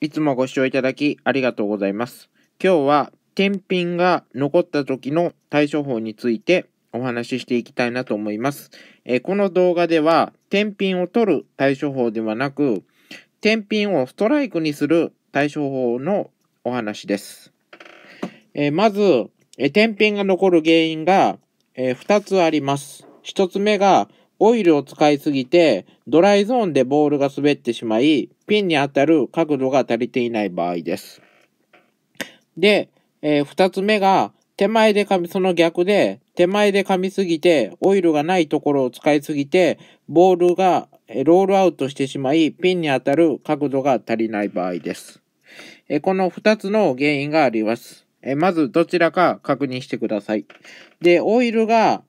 いつもご視聴いただきありがとうございます。今日は天品が残った時の対処法についてお話ししていきたいなと思います。えー、この動画では天品を取る対処法ではなく、天品をストライクにする対処法のお話です。えー、まず、えー、天品が残る原因が、え2つあります。1つ目がオイルを使いすぎて、ドライゾーンでボールが滑ってしまい、ピンに当たる角度が足りていない場合です。で、えー、2つ目が、手前で噛み、その逆で、手前で噛みすぎて、オイルがないところを使いすぎて、ボールがロールアウトしてしまい、ピンに当たる角度が足りない場合です。この2つの原因があります。まず、どちらか確認してください。で、オイルが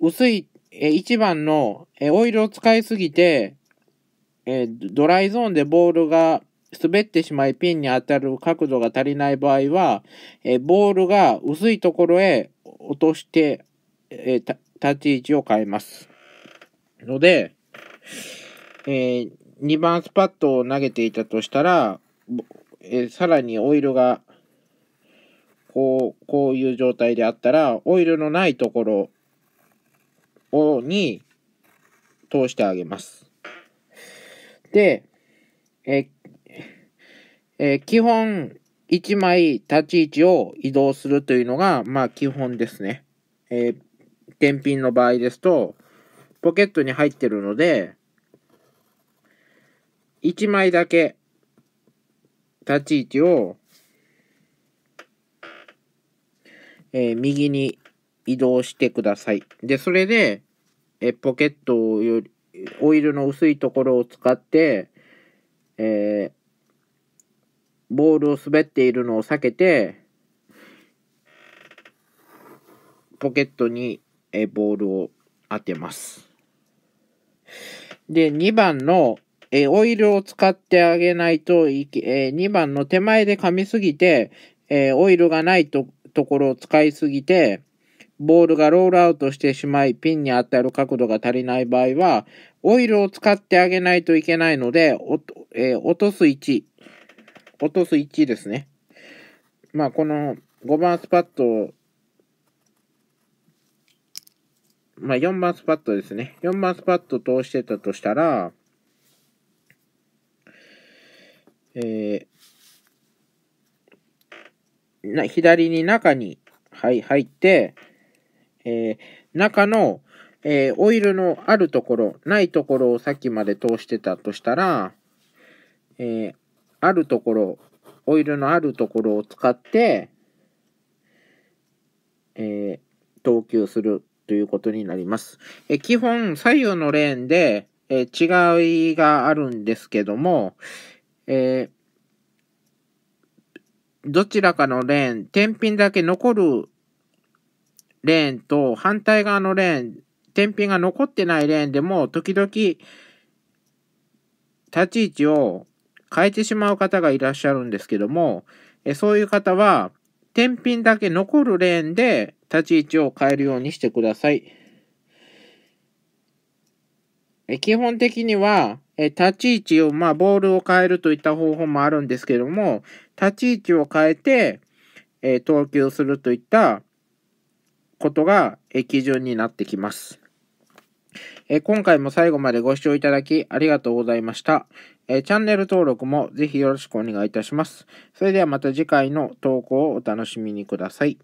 薄いえ1番の、えオイルを使いすぎて、えドライゾーンでボールが滑ってしまいピンに当たる角度が足りない場合は、えボールが薄いところへ落として、え立ち位置を変えます。ので、えー、2番スパットを投げていたとしたら、えー、さらにオイルがこうこういう状態であったらオイルのないところに通してあげます。で、え、え基本1枚立ち位置を移動するというのが、まあ基本ですね。え天品の場合ですと、ポケットに入ってるので、1枚だけ立ち位置を、えー、右に移動してください。で、それで、えポケットをより、オイルの薄いところを使って、えー、ボールを滑っているのを避けて、ポケットに、えボールを当てます。で、2番の、えオイルを使ってあげないといけ、え2番の手前で噛みすぎて、えオイルがないとところを使いすぎて、ボールがロールアウトしてしまい、ピンに当たる角度が足りない場合は、オイルを使ってあげないといけないので、えー、落とす1。落とす1ですね。まあ、この5番スパット、まあ、4番スパットですね。4番スパット通してたとしたら、えー、な左に中に、はい、入って、えー、中の、えー、オイルのあるところ、ないところをさっきまで通してたとしたら、えー、あるところ、オイルのあるところを使って、え投球するということになります。え基本、左右のレーンで、え違いがあるんですけども、えどちらかのレーン、天品だけ残るレーンと反対側のレーン、天品が残ってないレーンでも時々立ち位置を変えてしまう方がいらっしゃるんですけども、えそういう方は天品だけ残るレーンで立ち位置を変えるようにしてください。え基本的には、え立ち位置を、まあ、ボールを変えるといった方法もあるんですけども、立ち位置を変えて、え投球するといったことが基準になってきます。今回も最後までご視聴いただきありがとうございました。チャンネル登録もぜひよろしくお願いいたします。それではまた次回の投稿をお楽しみにください。